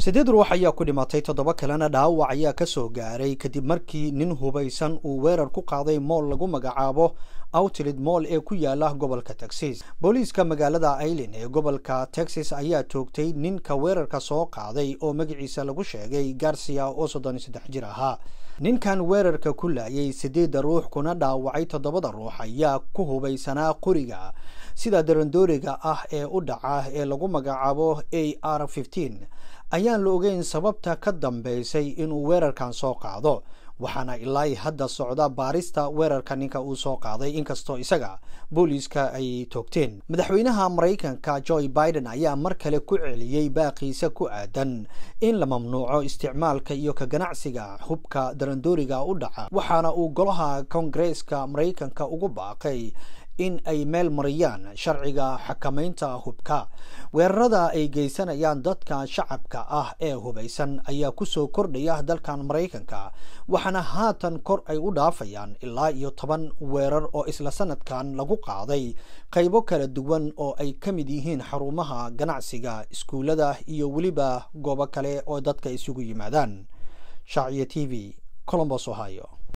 sideed ruux ayaa ku dhimatay toddoba kalena dhaawac ayaa ka soo gaaray kadib markii nin hubaysan uu weerar ku qaaday mool lagu magacaabo outlet mool ee ku yaala gobolka texas booliiska magaalada ailen ee gobolka texas ayaa toogtay ninka weerarka soo qaaday oo magiciisa lagu sheegay garcia oo soddon saddex jir ahaa ninkan weerarka ku laayay siddeedda ruux kuna dhaawacay toddobada ruux ayaa ku hubaysanaa qoriga sida darandooriga ah ee u dhaca ee lagu magacaabo a r ayaan la ogeyn sababta ka dambeysay inuu weerarkan soo qaado waxaana ilaai hadda socda baarista weerarka ninka uu soo qaaday inkastoo isaga booliiska ay toogteen madaxweynaha maraykanka joy biden ayaa mar kale ku celiyey baaqiisa ku aadan in la mamnuuco isticmaalka iyo ka ganacsiga hubka darandooriga u dhaca waxaana uu golaha kongareeska maraykanka ugu baaqay in ay meel mariyaan sharciga xakamaynta hubka weerarada ay geysanayaan dadka shacabka ah ee hubaysan ayaa kusoo kordhaya dalkan maraykanka waxaana haatan kor ay u dhaafayaan ilaa iyo toban weerar oo isla sanadkan lagu qaaday qaybo kala duwan oo ay ka mid yihiin xarumaha ganacsiga iskuullada iyo weliba goobo kale oo dadka isugu yimaadaan shaaciya t v colombos ohio